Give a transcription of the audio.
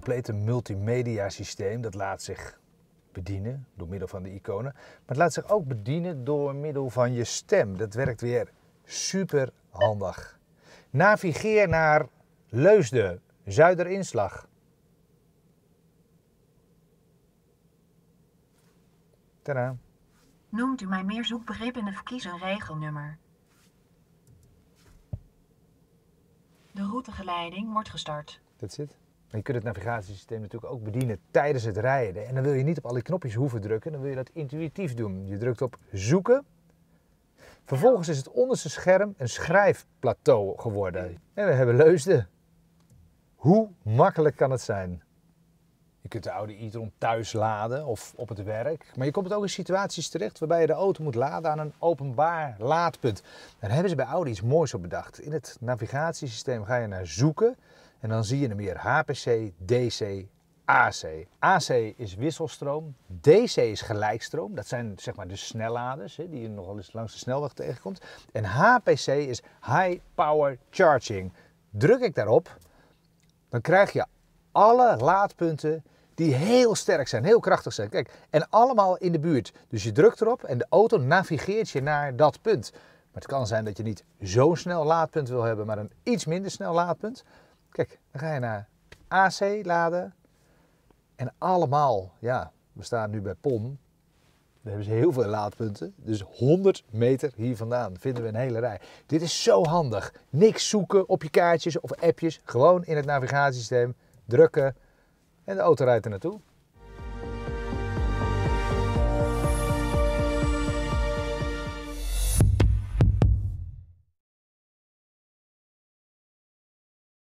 complete multimedia systeem. Dat laat zich bedienen door middel van de iconen. Maar het laat zich ook bedienen door middel van je stem. Dat werkt weer super handig. Navigeer naar Leusden, Zuiderinslag. Tadaa. Noemt u mij meer in of verkies een regelnummer. De routegeleiding wordt gestart. Dat zit je kunt het navigatiesysteem natuurlijk ook bedienen tijdens het rijden. En dan wil je niet op alle knopjes hoeven drukken, dan wil je dat intuïtief doen. Je drukt op zoeken. Vervolgens is het onderste scherm een schrijfplateau geworden. En we hebben Leusden. Hoe makkelijk kan het zijn? Je kunt de oude e-tron thuis laden of op het werk. Maar je komt ook in situaties terecht waarbij je de auto moet laden aan een openbaar laadpunt. Daar hebben ze bij Audi iets moois op bedacht. In het navigatiesysteem ga je naar zoeken en dan zie je hem hier. HPC, DC, AC. AC is wisselstroom, DC is gelijkstroom. Dat zijn zeg maar de snelladers die je nogal eens langs de snelweg tegenkomt. En HPC is High Power Charging. Druk ik daarop, dan krijg je alle laadpunten die heel sterk zijn, heel krachtig zijn. Kijk, en allemaal in de buurt. Dus je drukt erop en de auto navigeert je naar dat punt. Maar het kan zijn dat je niet zo'n snel laadpunt wil hebben, maar een iets minder snel laadpunt. Kijk, dan ga je naar AC laden. En allemaal, ja, we staan nu bij POM. We hebben ze heel veel laadpunten. Dus 100 meter hier vandaan vinden we een hele rij. Dit is zo handig. Niks zoeken op je kaartjes of appjes. Gewoon in het navigatiesysteem drukken. En de auto rijdt er naartoe.